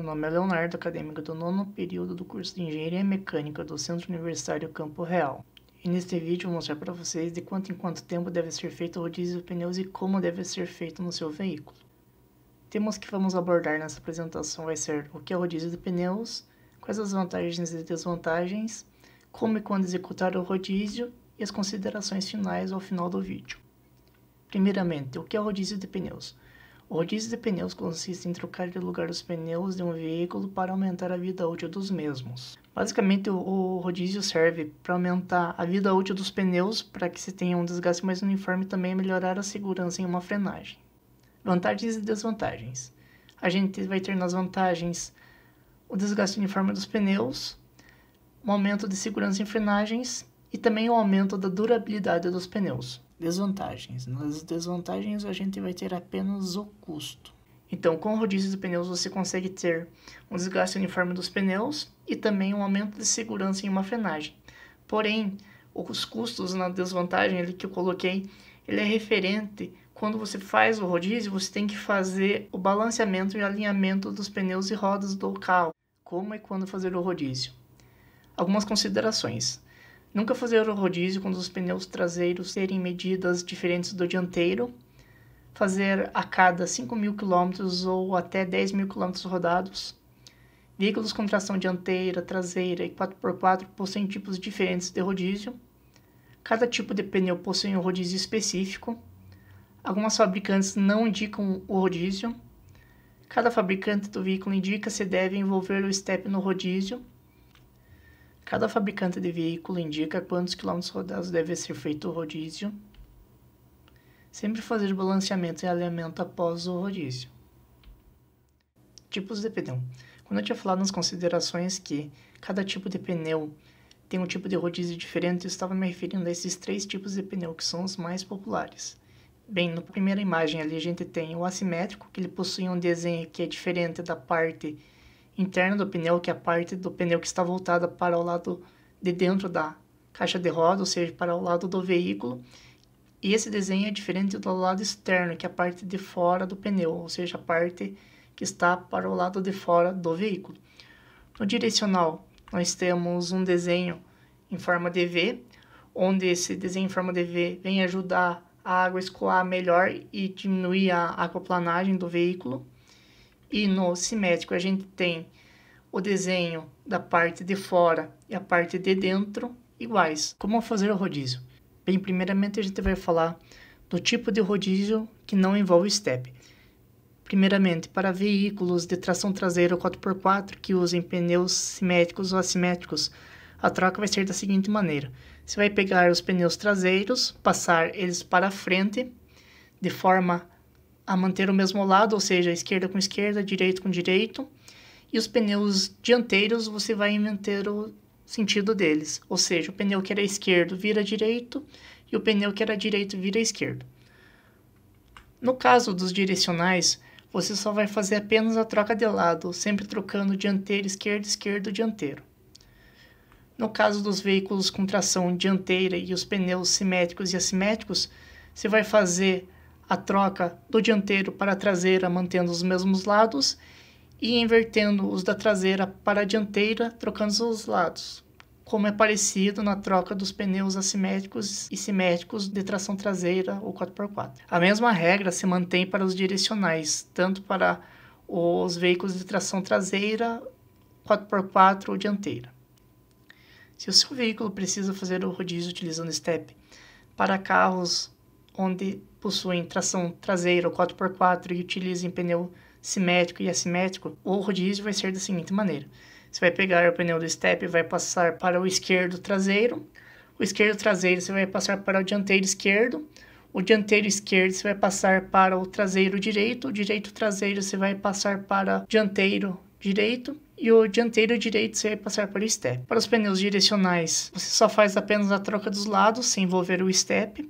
Meu nome é Leonardo, acadêmico do nono período do curso de Engenharia Mecânica do Centro Universitário Campo Real. E neste vídeo vou mostrar para vocês de quanto em quanto tempo deve ser feito o rodízio de pneus e como deve ser feito no seu veículo. Temos que vamos abordar nessa apresentação vai ser o que é o rodízio de pneus, quais as vantagens e desvantagens, como e quando executar o rodízio e as considerações finais ao final do vídeo. Primeiramente, o que é o rodízio de pneus? O rodízio de pneus consiste em trocar de lugar os pneus de um veículo para aumentar a vida útil dos mesmos. Basicamente, o rodízio serve para aumentar a vida útil dos pneus para que se tenha um desgaste mais uniforme e também melhorar a segurança em uma frenagem. Vantagens e desvantagens. A gente vai ter nas vantagens o desgaste uniforme dos pneus, o um aumento de segurança em frenagens e também o um aumento da durabilidade dos pneus. Desvantagens. Nas desvantagens a gente vai ter apenas o custo. Então, com rodízios de pneus você consegue ter um desgaste uniforme dos pneus e também um aumento de segurança em uma frenagem. Porém, os custos na desvantagem ali que eu coloquei, ele é referente quando você faz o rodízio, você tem que fazer o balanceamento e alinhamento dos pneus e rodas do carro, como e quando fazer o rodízio. Algumas considerações. Nunca fazer o rodízio quando os pneus traseiros terem medidas diferentes do dianteiro. Fazer a cada 5 mil quilômetros ou até 10 mil quilômetros rodados. Veículos com tração dianteira, traseira e 4x4 possuem tipos diferentes de rodízio. Cada tipo de pneu possui um rodízio específico. Algumas fabricantes não indicam o rodízio. Cada fabricante do veículo indica se deve envolver o step no rodízio Cada fabricante de veículo indica quantos quilômetros rodados deve ser feito o rodízio. Sempre fazer balanceamento e alinhamento após o rodízio. Tipos de pneu. Quando eu tinha falado nas considerações que cada tipo de pneu tem um tipo de rodízio diferente, eu estava me referindo a esses três tipos de pneu que são os mais populares. Bem, na primeira imagem ali a gente tem o assimétrico, que ele possui um desenho que é diferente da parte interna do pneu, que é a parte do pneu que está voltada para o lado de dentro da caixa de roda, ou seja, para o lado do veículo. E esse desenho é diferente do lado externo, que é a parte de fora do pneu, ou seja, a parte que está para o lado de fora do veículo. No direcional, nós temos um desenho em forma de V, onde esse desenho em forma de V vem ajudar a água escoar melhor e diminuir a aquaplanagem do veículo. E no simétrico a gente tem o desenho da parte de fora e a parte de dentro iguais. Como fazer o rodízio? Bem, primeiramente a gente vai falar do tipo de rodízio que não envolve step. Primeiramente, para veículos de tração traseira 4x4 que usem pneus simétricos ou assimétricos, a troca vai ser da seguinte maneira: você vai pegar os pneus traseiros, passar eles para frente de forma a manter o mesmo lado, ou seja, esquerda com esquerda, direito com direito. E os pneus dianteiros você vai manter o sentido deles, ou seja, o pneu que era esquerdo vira direito e o pneu que era direito vira esquerdo. No caso dos direcionais, você só vai fazer apenas a troca de lado, sempre trocando dianteiro, esquerdo, esquerdo, dianteiro. No caso dos veículos com tração dianteira e os pneus simétricos e assimétricos, você vai fazer a troca do dianteiro para a traseira mantendo os mesmos lados e invertendo os da traseira para a dianteira trocando os lados, como é parecido na troca dos pneus assimétricos e simétricos de tração traseira ou 4x4. A mesma regra se mantém para os direcionais, tanto para os veículos de tração traseira, 4x4 ou dianteira. Se o seu veículo precisa fazer o rodízio utilizando step para carros onde possuem tração traseira 4x4 e utilizem pneu simétrico e assimétrico, o rodízio vai ser da seguinte maneira. Você vai pegar o pneu do step e vai passar para o esquerdo traseiro. O esquerdo traseiro você vai passar para o dianteiro esquerdo. O dianteiro esquerdo você vai passar para o traseiro direito. O direito traseiro você vai passar para o dianteiro direito e o dianteiro direito você vai passar para o step. Para os pneus direcionais, você só faz apenas a troca dos lados sem envolver o step.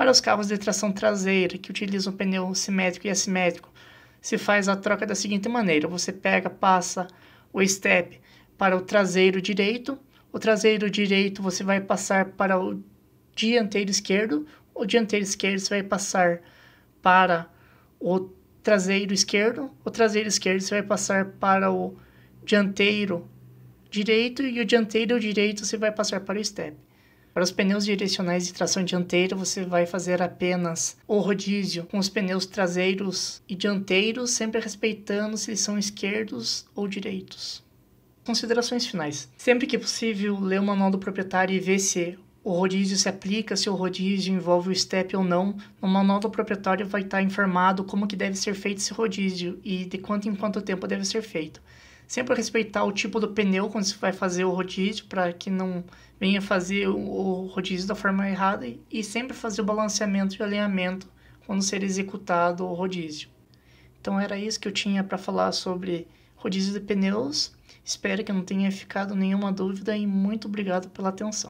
Para os carros de tração traseira, que utilizam pneu simétrico e assimétrico, se faz a troca da seguinte maneira: você pega, passa o step para o traseiro direito, o traseiro direito você vai passar para o dianteiro esquerdo, o dianteiro esquerdo você vai passar para o traseiro esquerdo, o traseiro esquerdo você vai passar para o dianteiro direito e o dianteiro direito você vai passar para o step. Para os pneus direcionais de tração dianteira, você vai fazer apenas o rodízio com os pneus traseiros e dianteiros, sempre respeitando se eles são esquerdos ou direitos. Considerações finais. Sempre que possível, lê o manual do proprietário e vê se o rodízio se aplica, se o rodízio envolve o step ou não. No manual do proprietário vai estar informado como que deve ser feito esse rodízio e de quanto em quanto tempo deve ser feito. Sempre respeitar o tipo do pneu quando você vai fazer o rodízio, para que não venha fazer o rodízio da forma errada. E sempre fazer o balanceamento e alinhamento quando ser executado o rodízio. Então era isso que eu tinha para falar sobre rodízio de pneus. Espero que não tenha ficado nenhuma dúvida e muito obrigado pela atenção.